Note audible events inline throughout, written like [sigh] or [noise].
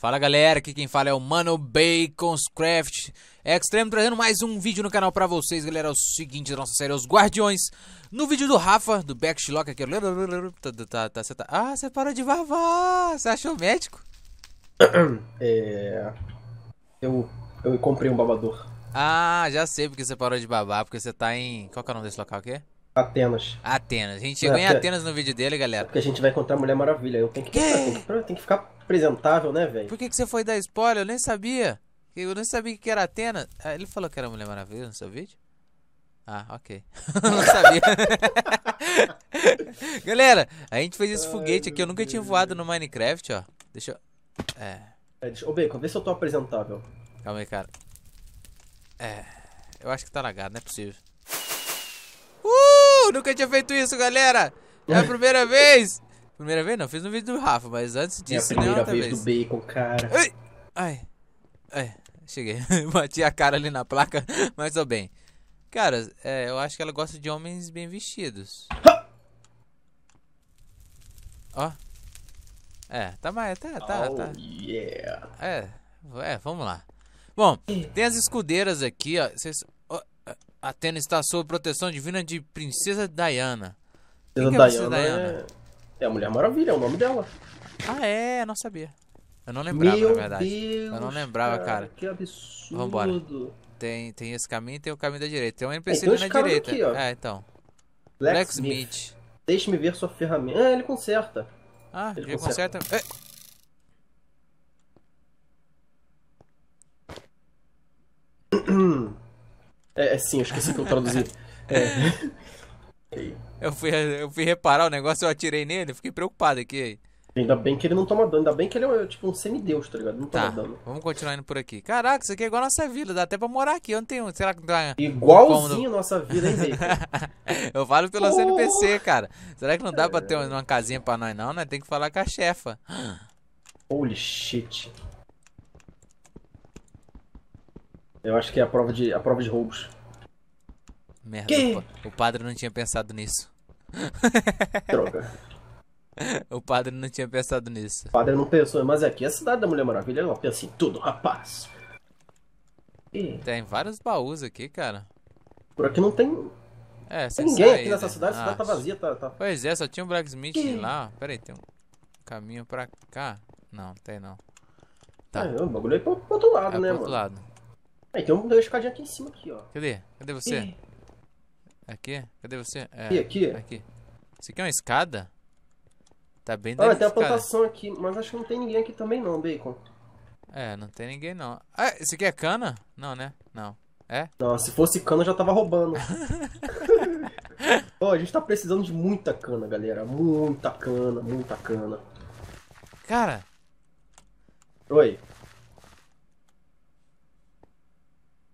Fala galera, aqui quem fala é o Mano Baconscraft é Extremo trazendo mais um vídeo no canal pra vocês, galera. É o seguinte da nossa série, os Guardiões. No vídeo do Rafa, do Backshlock aqui. Tá, tá, tá, tá, tá, ah, você parou de vavar! Você achou médico? [coughs] É. Eu, eu comprei um babador. Ah, já sei porque você parou de babar, porque você tá em. Qual que é o nome desse local aqui? Atenas. Atenas. A gente chegou é, em Atenas no vídeo dele, galera. porque a gente vai encontrar a Mulher Maravilha. Eu tenho que, que? Tenho, que, tenho que ficar apresentável, né, velho? Por que, que você foi dar spoiler? Eu nem sabia. Eu nem sabia que era Atena. Ah, ele falou que era Mulher Maravilha no seu vídeo? Ah, ok. [laughs] não sabia. [laughs] Galera, a gente fez esse Ai, foguete aqui. Eu nunca Deus. tinha voado no Minecraft, ó. Deixa eu... É. é deixa... Ô, Bacon, vê se eu tô apresentável. Calma aí, cara. É... Eu acho que tá lagado, não é possível. Uh! Nunca tinha feito isso, galera! É a [laughs] primeira vez! Primeira vez não, fiz no vídeo do Rafa, mas antes disso. É a primeira vez, vez, do bacon, cara. Ai! Ai! Ai. Cheguei. [laughs] Bati a cara ali na placa, [laughs] mas tô bem. Cara, é, eu acho que ela gosta de homens bem vestidos. Ó. É, tá mais, tá, tá, oh, tá. Yeah. É, é, vamos lá. Bom, tem as escudeiras aqui, ó. Cês, ó Atena está sob proteção divina de Princesa Diana. Princesa, que que é Diana. Diana? É... É a Mulher Maravilha, é o nome dela. Ah, é? Não sabia. Eu não lembrava, Meu na verdade. Deus, eu não lembrava, cara. cara. Que absurdo. Vambora. Tem, tem esse caminho e tem o caminho da direita. Tem um NPC é, na direita. Aqui, ó. É, então. Blacksmith. Deixe-me ver sua ferramenta. Ah, ele conserta. Ah, ele, ele conserta. conserta. [clears throat] É. É, sim, eu esqueci que eu traduzi. [laughs] é. Eu fui, eu fui reparar o negócio, eu atirei nele, fiquei preocupado aqui. Ainda bem que ele não toma dano, ainda bem que ele é tipo um semideus, tá ligado? Não tá, toma dano. Vamos continuar indo por aqui. Caraca, isso aqui é igual a nossa vila, dá até pra morar aqui. Eu não tenho. Será que dá. Igualzinho um a nossa vila, hein, velho? [laughs] eu falo pelo oh. NPC, cara. Será que não dá é. pra ter é. uma casinha pra nós, não? Né? tem que falar com a chefa. Holy shit. Eu acho que é a prova de, a prova de roubos. Merda, que? o padre não tinha pensado nisso. [laughs] Droga. o padre não tinha pensado nisso. O padre não pensou, mas aqui é a cidade da Mulher Maravilha, ela é pensa em assim, tudo, rapaz. E... Tem vários baús aqui, cara. Por aqui não tem. É, tem ninguém aqui nessa cidade, a cidade tá ah, vazia, tá, tá, Pois é, só tinha um Blacksmith que... lá. Pera aí, tem um caminho pra cá? Não, tem não. Tá. É, o bagulho aí é pro, pro outro lado, é, né, pro outro lado. Aí tem um escadinha aqui em cima aqui, ó. Cadê? Cadê você? E... Aqui? Cadê você? É, aqui, aqui. Aqui. Isso aqui é uma escada? Tá bem Olha, tem uma plantação aqui, mas acho que não tem ninguém aqui também não, Bacon. É, não tem ninguém não. Ah, isso aqui é cana? Não, né? Não. É? Não, se fosse cana eu já tava roubando. [laughs] Ó, oh, a gente tá precisando de muita cana, galera. Muita cana, muita cana. Cara. Oi.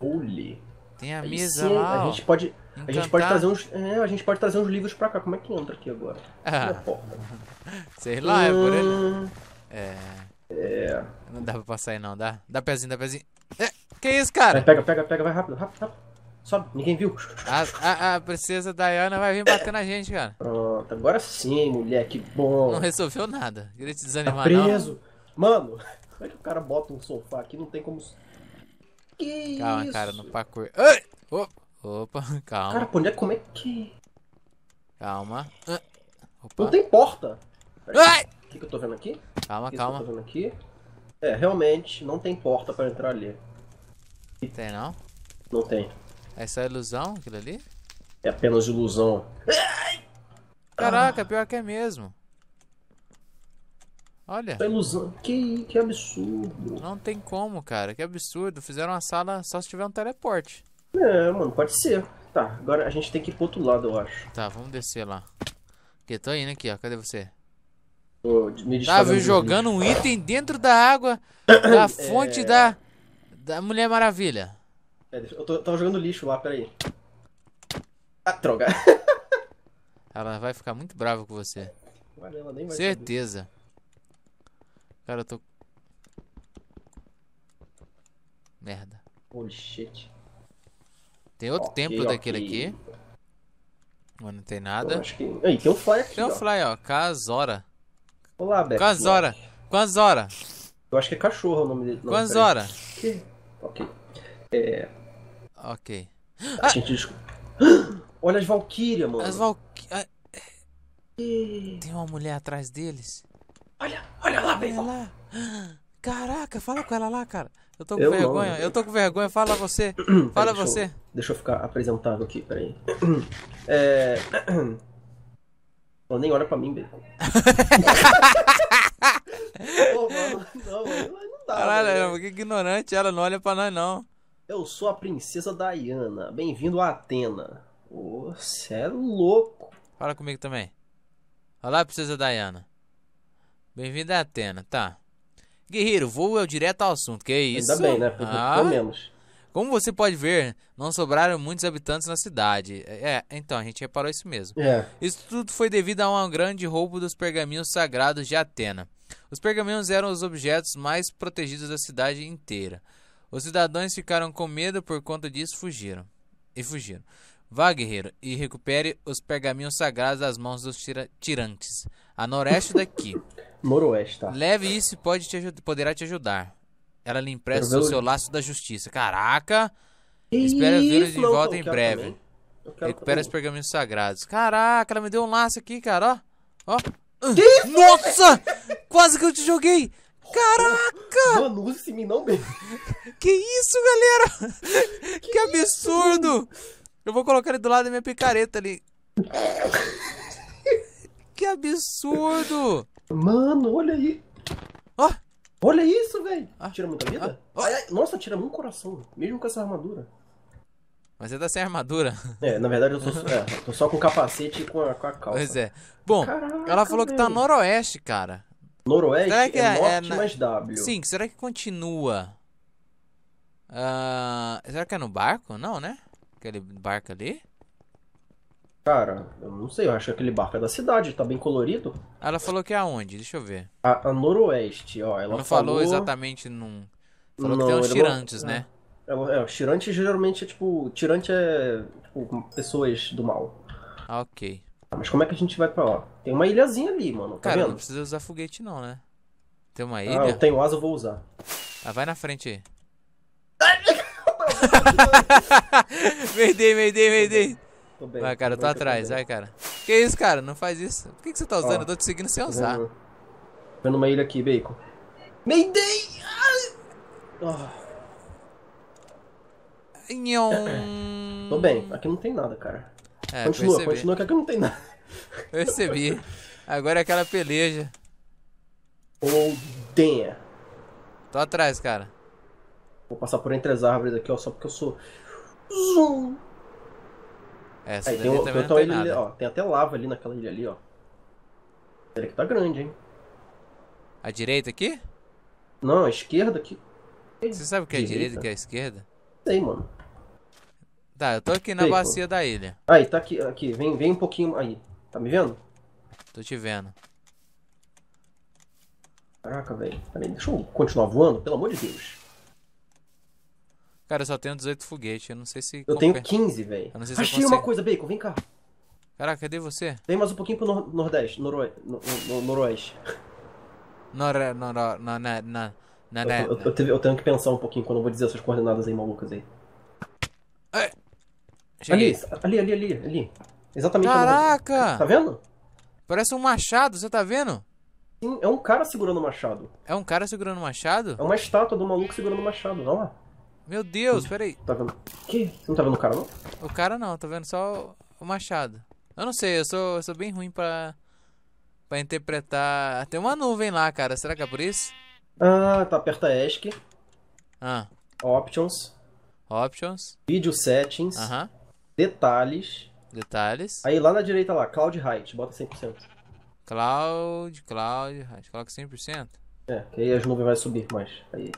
Holy. Tem a mesa lá. A gente pode. A gente pode trazer uns, é, a gente pode trazer uns livros pra cá. Como é que entra aqui agora? Ah. É [laughs] Sei lá, é por ele. Hum. É. É. Não dá pra passar aí não, dá? Dá pezinho, dá pezinho. É, que isso, cara? É, pega, pega, pega, vai rápido, rápido, rápido. Sobe, ninguém viu. A, a, a princesa Diana vai vir bater na gente, cara. Pronto, agora sim, mulher, que bom. Não resolveu nada. Queria te desanimar, tá preso. não. Mano, como é que o cara bota um sofá aqui? Não tem como... Que Calma, isso? cara, no parkour. Ai! Opa! Opa, [laughs] calma. Cara, pô, onde é, como é que... Calma. Ah, não tem porta. Ai! O que, que eu tô vendo aqui? Calma, que calma. Que eu tô vendo aqui? É, realmente não tem porta pra entrar ali. Tem não? Não tem. é só ilusão, aquilo ali? É apenas ilusão. Caraca, ah. pior que é mesmo. Olha. É ilusão. Que, que absurdo. Não tem como, cara. Que absurdo. Fizeram uma sala só se tiver um teleporte. É, mano, pode ser. Tá, agora a gente tem que ir pro outro lado, eu acho. Tá, vamos descer lá. Porque tô indo aqui, ó. Cadê você? Pô, me Tava tá, jogando um item dentro da água [coughs] da é. fonte é... da, da Mulher Maravilha. É, eu tô, tava jogando lixo lá, peraí. Ah, droga. [laughs] Ela vai ficar muito brava com você. Certeza. Saber. Cara, eu tô... Merda. Holy shit. Tem outro okay, templo okay. daquele aqui. Mas não tem nada. acho que... Aí, tem um fly aqui, Tem um ó. fly, ó. Kazora. Olá, Beck. Kazora. Kazora. Eu acho que é cachorro o nome dele. Não, Kazora. Ok. É... Ok. A ah! gente descob... [gasps] Olha as Valkyria, mano. As Valkyria... Tem uma mulher atrás deles. Olha, olha lá, olha Lá. [gasps] Caraca, fala com ela lá, cara. Eu tô com eu vergonha, não. Né? eu tô com vergonha. Fala você, [clears throat] fala você. Deixa eu, deixa eu ficar apresentado aqui, peraí. [clears throat] É... [clears throat] Não, nem olha pra mim, Bacon. Pô, [laughs] mano, não, não dá. Né? Caralho, mano. que ignorante ela, não olha pra nós, não. Eu sou a princesa Diana. Bem-vindo a Atena. Ô, cê é louco. Fala comigo também. Olá, princesa Diana. Bem-vinda a Atena, tá. Guerreiro, vou eu direto ao assunto, que é isso? Ainda bem, né? Pelo ah. menos. Como você pode ver, não sobraram muitos habitantes na cidade. É, é, então, a gente reparou isso mesmo. É. Isso tudo foi devido a um grande roubo dos pergaminhos sagrados de Atena. Os pergaminhos eram os objetos mais protegidos da cidade inteira. Os cidadãos ficaram com medo por conta disso fugiram. E fugiram. Vá, guerreiro, e recupere os pergaminhos sagrados das mãos dos tira tirantes. A noreste daqui. [laughs] Noroeste, tá? Leve isso e pode te poderá te ajudar. Ela lhe empresta o seu laço da justiça. Caraca! E... Espero vê-los de volta em breve. Recupera os pergaminhos sagrados. Caraca, ela me deu um laço aqui, cara, ó. Ó. Ah, que Nossa! Quase que eu te joguei! Caraca! Mano, use esse mim não, bem. Que isso, galera? [laughs] Que, que absurdo! Isso? Eu vou colocar ele do lado da minha picareta ali. que absurdo! Mano, olha aí. Ó! Oh. Olha isso, velho! Ah. Tira muita vida? Ah. Oh. Nossa, tira muito coração, mesmo com essa armadura. Mas você tá sem armadura. É, na verdade eu tô, é, tô só com o capacete e com a, com a calça. Pois é. Bom, Caraca, ela falou véio. que tá noroeste, cara. Noroeste será que é, é norte é na... mais W. Sim, será que continua? Uh, será que é no barco? Não, né? Aquele barco ali? Cara, eu não sei, eu acho que aquele barco é da cidade, tá bem colorido. Ela falou que é aonde? Deixa eu ver. A, a noroeste, ó. Ela não falou, falou exatamente num. Falou não, que tem uns tirantes, não... né? É, é, os tirantes geralmente é tipo. Tirante é. Tipo, pessoas do mal. Ah, ok. Tá, mas como é que a gente vai pra lá? Tem uma ilhazinha ali, mano. Tá Cara, vendo? não precisa usar foguete, não, né? Tem uma ilha. Ah, eu tenho asa, eu vou usar. Ah, vai na frente aí. Meidei, [laughs] meidei, meidei. Tô bem. Vai, cara, eu tô atrás, bem. vai, cara. Que isso, cara? Não faz isso. Por que, que você tá usando? Ó, eu tô te seguindo sem usar. Vendo... Tô numa ilha aqui, Bacon. Meidei! Ah! Oh. Tô bem, aqui não tem nada, cara. É, continua, percebi. continua que aqui não tem nada. Percebi. Agora é aquela peleja. Oh, damn. Tô atrás, cara. Vou passar por entre as árvores aqui, ó, só porque eu sou. Zoom! É, essa Aí, tem, um, tem, tem, ilha, ó, tem até lava ali naquela ilha ali, ó. Ele que tá grande, hein? A direita aqui? Não, a esquerda aqui. Você sabe o que é direita. a direita e o que é a esquerda? Sei, mano. Tá, eu tô aqui na Sei, bacia pô. da ilha. Aí, tá aqui, aqui. Vem, vem um pouquinho aí. Tá me vendo? Tô te vendo. Caraca, velho. Peraí, deixa eu continuar voando, pelo amor de Deus. Cara, eu só tenho 18 foguetes, eu não sei se... Eu tenho 15, é. velho. Achei consigo... uma coisa, Bacon, vem cá. Caraca, cadê você? Vem mais um pouquinho pro nor Nordeste, Noroeste. no, no, Noroeste. Na... Na... Na... na, Eu, eu, eu, tenho que pensar um pouquinho quando eu vou dizer essas coordenadas aí malucas aí. É. Ali, ali, ali, ali, ali. Exatamente. Caraca! Tá vendo? Parece um machado, você tá vendo? Sim, é um cara segurando o machado. É um cara segurando o machado? É uma estátua do maluco segurando o machado, não é? Meu Deus, hum. peraí. Tá vendo? Que? Você não tá vendo o cara, não? O cara não, tá vendo só o machado. Eu não sei, eu sou, eu sou bem ruim pra, pra interpretar. Tem uma nuvem lá, cara. Será que é por isso? Ah, tá. Aperta ESC. Ah. Options. Options. Video settings. Aham. Uh -huh. Detalhes. Detalhes. Aí lá na direita lá, Cloud Height. Bota 100%. Cloud, Cloud Height. Coloca 100%? É, que aí as nuvens vai subir mais. Aí.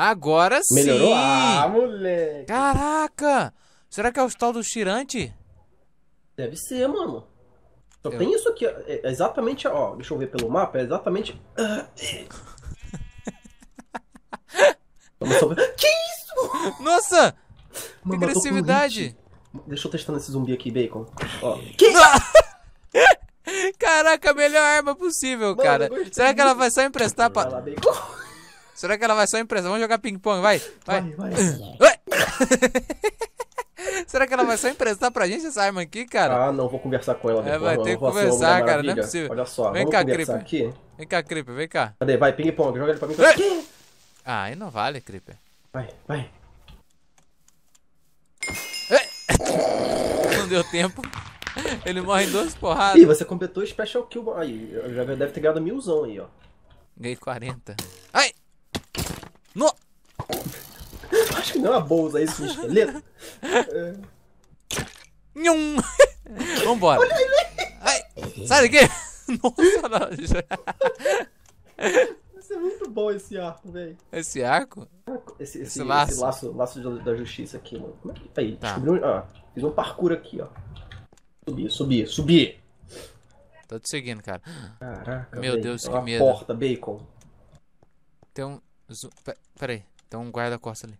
Agora sim! Melhorou? Ah, moleque! Caraca! Será que é o tal do tirante? Deve ser, mano. Só eu... tem isso aqui, ó. É, é exatamente, ó. Deixa eu ver pelo mapa, é exatamente. [laughs] que isso? Nossa! Mano, agressividade! Deixa eu testar nesse zumbi aqui, Bacon. Ó. [laughs] Que Caraca, a melhor arma possível, mano, cara. Será que ela vai só emprestar pra. Vai lá, Bacon. Será que ela vai só empresa? Vamos jogar ping-pong, vai. Vai, vai. vai. [laughs] Será que ela vai só emprestar tá pra gente essa arma aqui, cara? Ah, não, vou conversar com ela É, vai ter que conversar, né, cara, não é possível. Olha só, vem cá, Creeper. Aqui. Vem cá, Creeper, vem cá. Cadê? Vai, ping-pong, joga ele pra mim. Ei! Ah, aí não vale, Creeper. Vai, vai. [laughs] Não deu tempo. Ele morre em duas porradas. Ih, você completou o Special Kill. Aí, já deve ter ganhado milzão aí, ó. Ganhei 40. No! Acho que não é uma boa usar isso no esqueleto. É, é. Nhum! É. Vambora. Olha ele! Ai, sai daqui! [laughs] Nossa, não. Isso é muito bom esse arco, velho. Esse arco? Esse, esse, esse laço. Esse laço, laço da justiça aqui, mano. Como é que. Aí, tá. descobri um. Ah, fiz um parkour aqui, ó. Subi, subi, subi! Tô te seguindo, cara. Caraca. Meu bacon. Deus, é que medo! medo. porta, bacon. Tem um peraí Pera tem um guarda costas ali.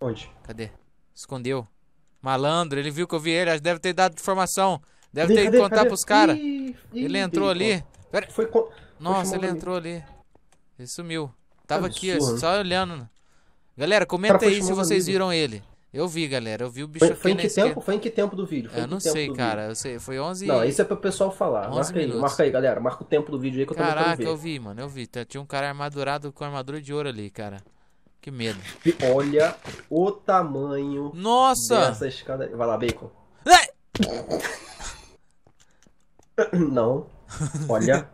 Onde? Cadê? Escondeu. Malandro, ele viu que eu vi ele, acho que deve ter dado informação. Deve cadê, ter que contar pros caras. Ele entrou ali. Pera... Foi co... Nossa, ele entrou ali. Ele sumiu. Tava aqui, só olhando. Galera, comenta aí se vocês amigo. viram ele. Eu vi, galera. Eu vi o bicho Foi, foi em que tempo? Foi em que tempo do vídeo? Foi eu não sei, cara. Eu sei, foi 11 Não, isso é pro pessoal falar. Marca minutos. aí, marca aí, galera. Marca o tempo do vídeo aí que eu Caraca, ver. Caraca, eu vi, mano. Eu vi. Tá, tinha um cara armadurado com armadura de ouro ali, cara. Que medo. Olha o tamanho. Nossa! Dessa escada. Vai lá, Bacon. É! [coughs] não. Olha.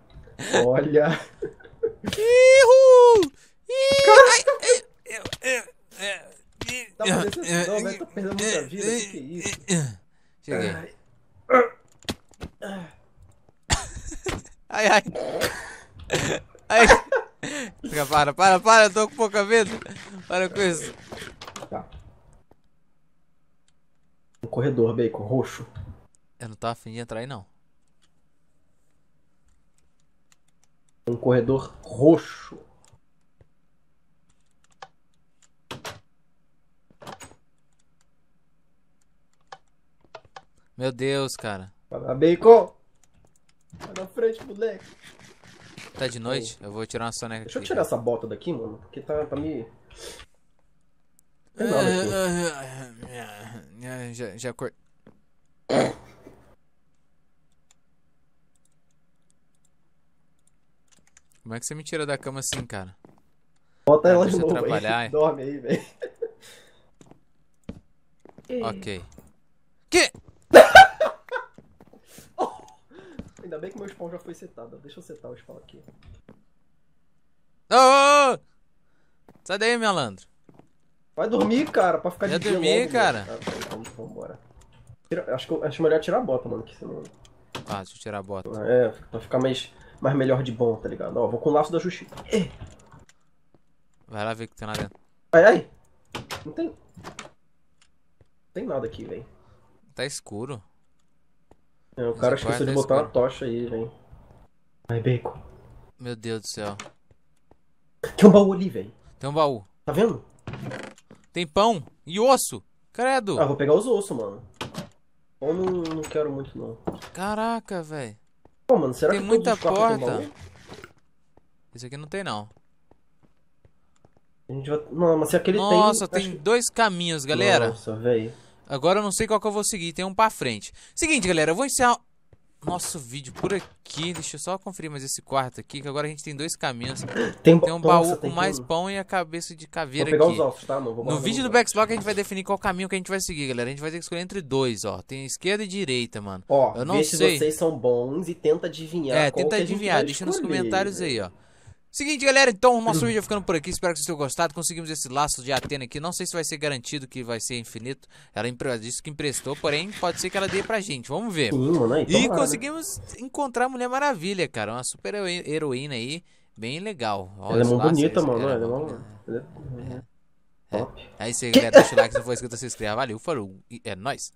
Olha. Ihu! Ihu! Caraca! Ai, ai, ai, Tá perdendo muita vida. o que é isso? Cheguei. Ai, ai. Ai. Fica, para, para, para. Eu tô com pouca vida. Para com isso. Tá. Um corredor, Bacon, roxo. Eu não tava afim de entrar aí, não. Um corredor roxo. Meu Deus, cara. Vai lá, bacon! Vai na frente, moleque. Tá de noite? Eu vou tirar uma soneca Deixa aqui, eu tirar cara. essa bota daqui, mano. Porque tá, tá me... Tem nada [laughs] Já, já cor... Como é que você me tira da cama assim, cara? Bota ela de novo trabalhar, aí. Dorme aí, velho. ok. Que? oh, [laughs] ainda bem que meu spawn já foi setado. Deixa eu setar o spawn aqui. Oh, oh, Sai daí, malandro. Vai dormir, cara, pra ficar de dia dormi, né, cara. Né? vamos, Tira, acho, que, acho melhor tirar a bota, mano, que senão... Ah, deixa eu tirar a bota. É, pra ficar mais, mais melhor de bom, tá ligado? Ó, vou com o laço da justiça. Vai lá ver o que tem lá dentro. Ai, ai. Não tem... Não tem nada aqui, velho tá escuro. É, o cara esqueceu de é botar escuro. uma tocha aí, velho. Vai, bacon. Meu Deus do céu. Tem um baú ali, velho. Tem um baú. Tá vendo? Tem pão e osso. Credo. Ah, vou pegar os ossos, mano. Pão não, não quero muito, não. Caraca, velho. Pô, mano, será tem que muita porta. Tem Esse aqui não tem, não. A gente vai... Não, mas se aquele Nossa, tem... Nossa, tem acho... dois caminhos, galera. Nossa, velho. Agora eu não sei qual que eu vou seguir. Tem um pra frente. Seguinte, galera. Eu vou encerrar nosso vídeo por aqui. Deixa eu só conferir mais esse quarto aqui, que agora a gente tem dois caminhos. Tem, tem um baú com mais pão e a cabeça de caveira vou pegar aqui. Os ossos, tá, mano? no vídeo do Backslock a gente vai definir qual caminho que a gente vai seguir, galera. A gente vai ter que escolher entre dois, ó. Tem esquerda e direita, mano. Ó, eu não sei. se vocês são bons e tenta adivinhar. É, tenta adivinhar. Deixa escolher, nos comentários né? aí, ó. Seguinte, galera, então o nosso vídeo ficando por aqui. Espero que vocês tenham gostado. Conseguimos esse laço de Atena aqui. Não sei se vai ser garantido que vai ser infinito. Ela é disse que emprestou, porém, pode ser que ela dê pra gente. Vamos ver. Né? E então, né? conseguimos encontrar a Mulher Maravilha, cara. Uma super heroína aí. Bem legal. Olha ela é muito bonita, mano. É né? Ela é uma... É. É. É. isso aí, galera. Deixa o like se não for inscrito, se inscreva. Valeu, falou. E é nóis.